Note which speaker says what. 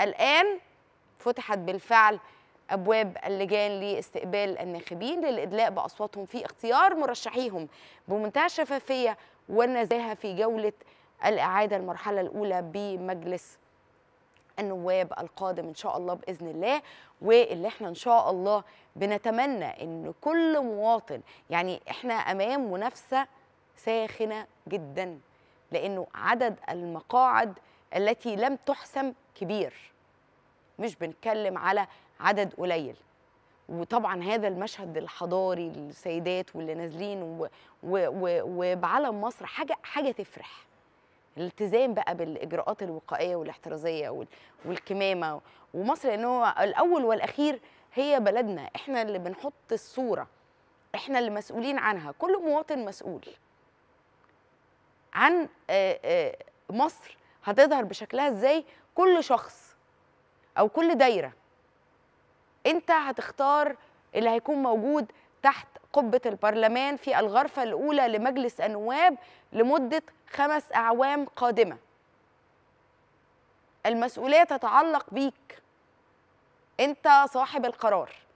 Speaker 1: الآن فتحت بالفعل أبواب اللجان لاستقبال الناخبين للإدلاء بأصواتهم في اختيار مرشحيهم بمنتهى الشفافية والنزاهة في جولة الإعادة المرحلة الأولى بمجلس النواب القادم ان شاء الله باذن الله واللي احنا ان شاء الله بنتمنى ان كل مواطن يعني احنا امام منافسه ساخنه جدا لانه عدد المقاعد التي لم تحسم كبير مش بنتكلم على عدد قليل وطبعا هذا المشهد الحضاري للسيدات واللي نازلين وبعلم مصر حاجه حاجه تفرح الالتزام بقى بالاجراءات الوقائيه والاحترازيه والكمامه ومصر لانه الاول والاخير هي بلدنا احنا اللي بنحط الصوره احنا اللي مسؤولين عنها كل مواطن مسؤول عن مصر هتظهر بشكلها ازاي كل شخص او كل دايره انت هتختار اللي هيكون موجود تحت قبه البرلمان في الغرفه الاولى لمجلس النواب لمده خمس اعوام قادمه المسؤوليه تتعلق بيك انت صاحب القرار